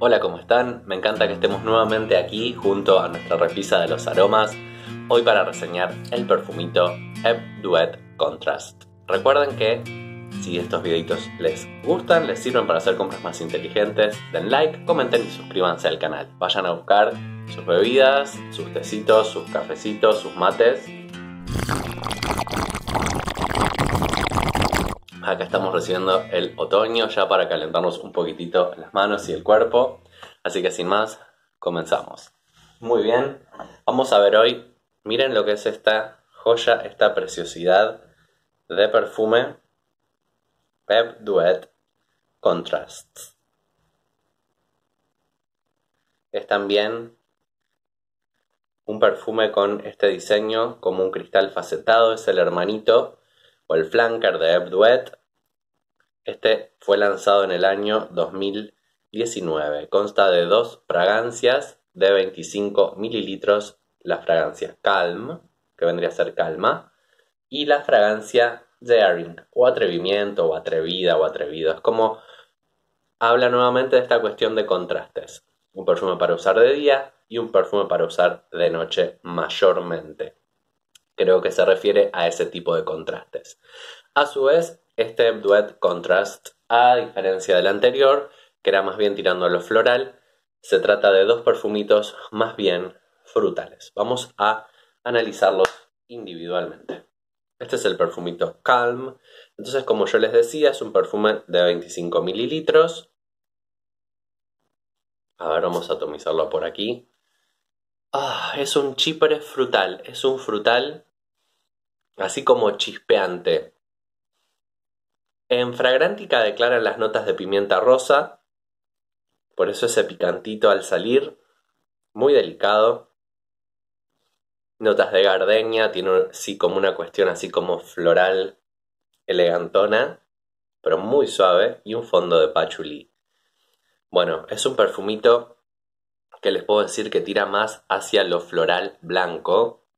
Hola, ¿cómo están? Me encanta que estemos nuevamente aquí junto a nuestra repisa de los aromas, hoy para reseñar el perfumito Ebb Duet Contrast. Recuerden que si estos videitos les gustan, les sirven para hacer compras más inteligentes, den like, comenten y suscríbanse al canal. Vayan a buscar sus bebidas, sus tecitos, sus cafecitos, sus mates Acá estamos ah. recibiendo el otoño ya para calentarnos un poquitito las manos y el cuerpo. Así que sin más, comenzamos. Muy bien, vamos a ver hoy, miren lo que es esta joya, esta preciosidad de perfume Pep Duet Contrasts. Es también un perfume con este diseño como un cristal facetado, es el hermanito o el flanker de Pep Duet. Este fue lanzado en el año 2019. Consta de dos fragancias de 25 mililitros. La fragancia Calm, que vendría a ser calma, y la fragancia Daring, o atrevimiento, o atrevida, o atrevido. Es como habla nuevamente de esta cuestión de contrastes. Un perfume para usar de día y un perfume para usar de noche mayormente. Creo que se refiere a ese tipo de contrastes. A su vez, este Duet Contrast, a diferencia del anterior, que era más bien tirando a lo floral, se trata de dos perfumitos más bien frutales. Vamos a analizarlos individualmente. Este es el perfumito Calm. Entonces, como yo les decía, es un perfume de 25 mililitros. A ver, vamos a atomizarlo por aquí. Ah, es un chipre frutal. Es un frutal así como chispeante. En Fragrántica declaran las notas de pimienta rosa, por eso ese picantito al salir, muy delicado. Notas de gardenia, tiene sí como una cuestión así como floral, elegantona, pero muy suave, y un fondo de patchouli. Bueno, es un perfumito que les puedo decir que tira más hacia lo floral blanco.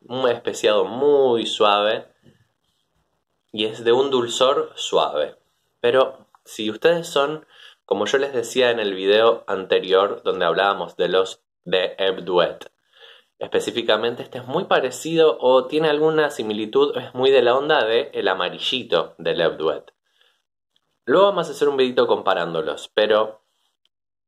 Un especiado muy suave y es de un dulzor suave. Pero si ustedes son, como yo les decía en el video anterior donde hablábamos de los de Duet. específicamente este es muy parecido o tiene alguna similitud, es muy de la onda de el amarillito del Duet. Luego vamos a hacer un videito comparándolos, pero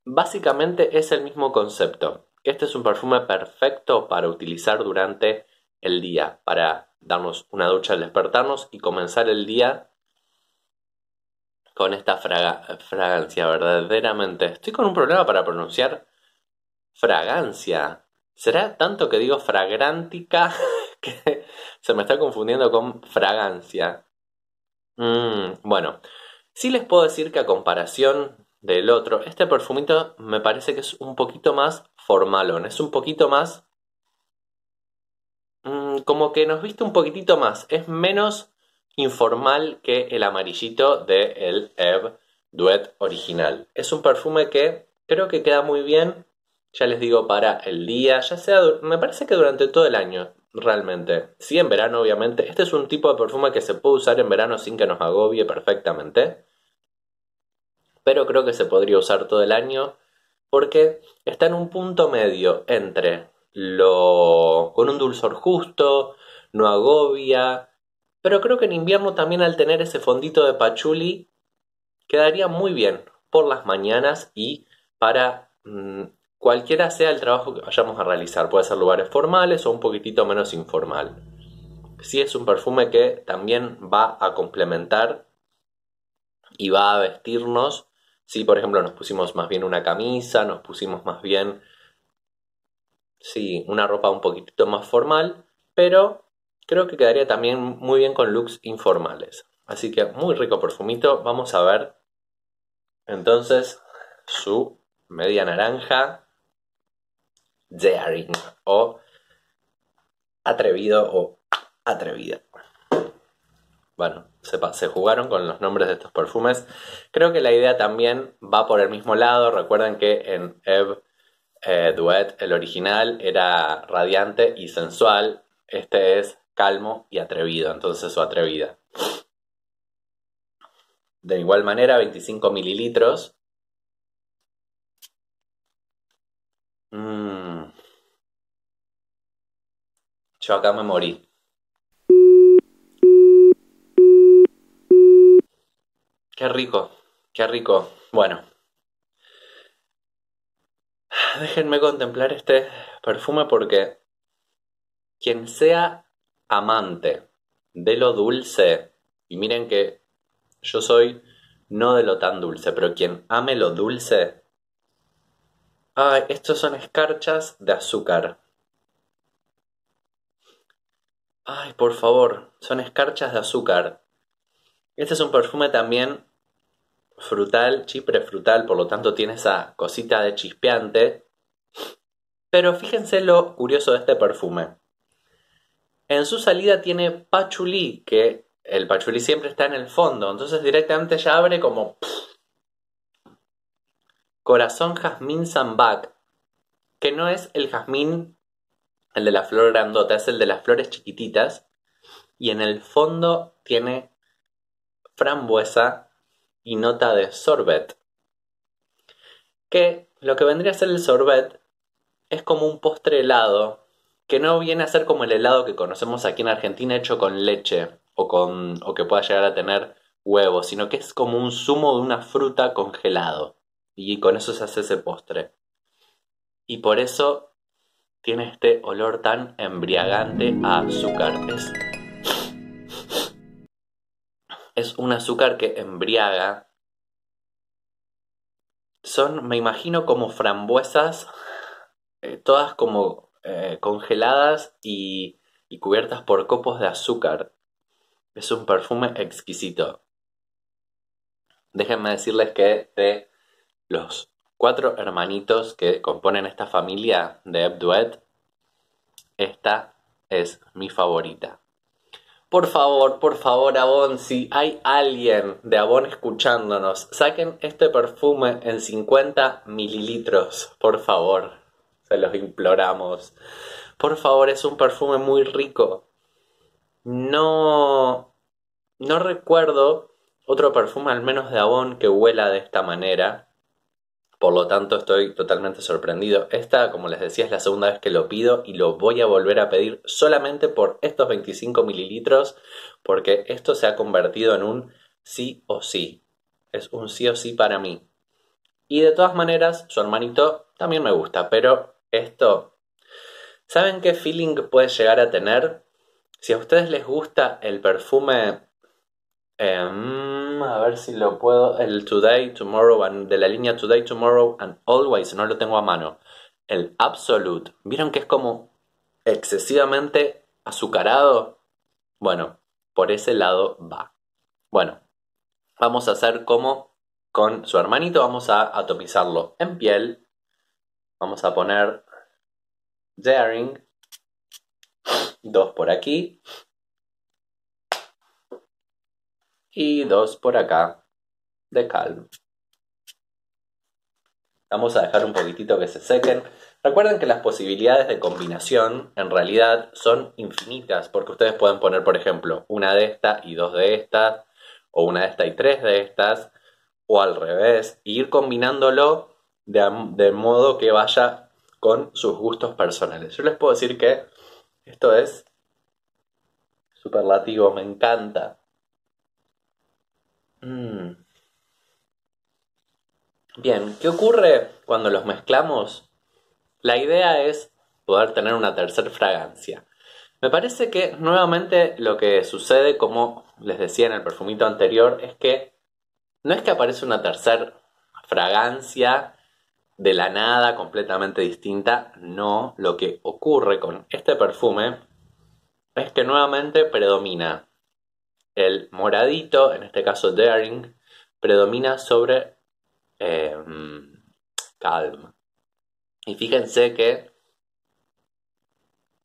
básicamente es el mismo concepto. Este es un perfume perfecto para utilizar durante el día, para darnos una ducha al despertarnos y comenzar el día con esta fragancia, verdaderamente. Estoy con un problema para pronunciar fragancia. ¿Será tanto que digo fragrántica que se me está confundiendo con fragancia? Mm, bueno, sí les puedo decir que a comparación del otro, este perfumito me parece que es un poquito más formalón, es un poquito más Mm, como que nos viste un poquitito más. Es menos informal que el amarillito del de Eve Duet original. Es un perfume que creo que queda muy bien, ya les digo, para el día, ya sea, me parece que durante todo el año, realmente. Sí, en verano, obviamente. Este es un tipo de perfume que se puede usar en verano sin que nos agobie perfectamente. Pero creo que se podría usar todo el año porque está en un punto medio entre lo, con un dulzor justo, no agobia, pero creo que en invierno también al tener ese fondito de pachuli quedaría muy bien por las mañanas y para mm, cualquiera sea el trabajo que vayamos a realizar, puede ser lugares formales o un poquitito menos informal. si es un perfume que también va a complementar y va a vestirnos si por ejemplo nos pusimos más bien una camisa, nos pusimos más bien sí, una ropa un poquitito más formal, pero creo que quedaría también muy bien con looks informales. Así que muy rico perfumito, vamos a ver entonces su media naranja daring o atrevido o atrevida. Bueno, se, se, jugaron con los nombres de estos perfumes. Creo que la idea también va por el mismo lado. Recuerden que en Eve eh, Duet, el original, era radiante y sensual. Este es calmo y atrevido, entonces su atrevida. De igual manera, 25 mililitros. Mm. Yo acá me morí. Qué rico, qué rico. Bueno déjenme contemplar este perfume porque quien sea amante de lo dulce, y miren que yo soy no de lo tan dulce, pero quien ame lo dulce, ay, estos son escarchas de azúcar. Ay, por favor, son escarchas de azúcar. Este es un perfume también frutal, chipre frutal, por lo tanto tiene esa cosita de chispeante, pero fíjense lo curioso de este perfume. En su salida tiene pachulí, que el pachulí siempre está en el fondo, entonces directamente ya abre como... Corazón jazmín sambac, que no es el jazmín, el de la flor grandota, es el de las flores chiquititas. Y en el fondo tiene frambuesa y nota de sorbet. Que lo que vendría a ser el sorbet es como un postre helado, que no viene a ser como el helado que conocemos aquí en Argentina hecho con leche o, con, o que pueda llegar a tener huevos, sino que es como un zumo de una fruta congelado. Y con eso se hace ese postre. Y por eso tiene este olor tan embriagante a azúcar. es un azúcar que embriaga. Son, me imagino, como frambuesas eh, todas como eh, congeladas y, cubiertas por copos de azúcar. Es un perfume exquisito. Déjenme decirles que de los cuatro hermanitos que componen esta familia de Epduet esta es mi favorita. Por favor, por favor, Avon, si hay alguien de Avon escuchándonos, saquen este perfume en 50 mililitros, por favor. Se los imploramos. Por favor, es un perfume muy rico. No. No recuerdo otro perfume, al menos de Avon, que huela de esta manera. Por lo tanto, estoy totalmente sorprendido. Esta, como les decía, es la segunda vez que lo pido y lo voy a volver a pedir solamente por estos 25 mililitros, porque esto se ha convertido en un sí o sí. Es un sí o sí para mí. Y de todas maneras, su hermanito también me gusta, pero esto, ¿saben qué feeling puede llegar a tener? Si a ustedes les gusta el perfume, em, a ver si lo puedo, el Today, Tomorrow, de la línea Today, Tomorrow and Always, no lo tengo a mano, el Absolute, ¿vieron que es como excesivamente azucarado? Bueno, por ese lado va. Bueno, vamos a hacer como con su hermanito, vamos a atopizarlo en piel Vamos a poner Daring. Dos por aquí. Y dos por acá. De calm. Vamos a dejar un poquitito que se sequen. Recuerden que las posibilidades de combinación en realidad son infinitas, porque ustedes pueden poner, por ejemplo, una de estas y dos de estas, o una de estas y tres de estas, o al revés, ir combinándolo de, modo que vaya con sus gustos personales. Yo les puedo decir que esto es superlativo, me encanta. Mm. Bien, ¿qué ocurre cuando los mezclamos? La idea es poder tener una tercera fragancia. Me parece que nuevamente lo que sucede, como les decía en el perfumito anterior, es que no es que aparece una tercera fragancia de la nada, completamente distinta. No, lo que ocurre con este perfume es que nuevamente predomina el moradito, en este caso Daring, predomina sobre em, Calm. Y fíjense que,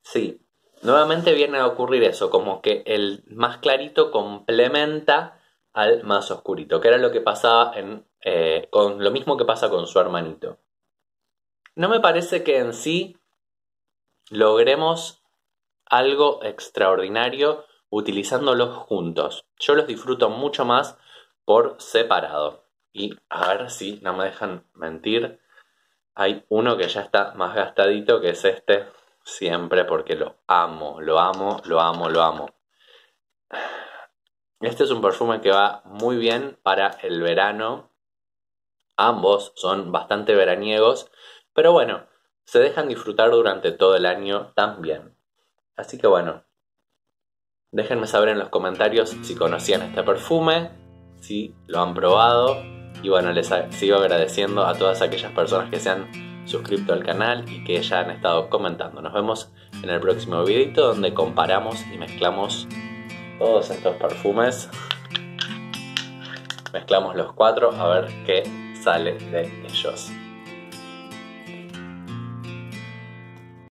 sí, nuevamente viene a ocurrir eso, como que el más clarito complementa al más oscurito, que era lo que pasaba eh, con lo mismo que pasa con su hermanito. No me parece que en sí logremos algo extraordinario utilizándolos juntos. Yo los disfruto mucho más por separado. Y a ver si no me dejan mentir. Hay uno que ya está más gastadito que es este. Siempre porque lo amo, lo amo, lo amo, lo amo. Este es un perfume que va muy bien para el verano. Ambos son bastante veraniegos, pero bueno, se dejan disfrutar durante todo el año también. Así que bueno, déjenme saber en los comentarios si conocían este perfume, si lo han probado. Y bueno, les sigo agradeciendo a todas aquellas personas que se han suscrito al canal y que ya han estado comentando. Nos vemos en el próximo videito donde comparamos y mezclamos todos estos perfumes. Mezclamos los cuatro a ver qué sale de ellos.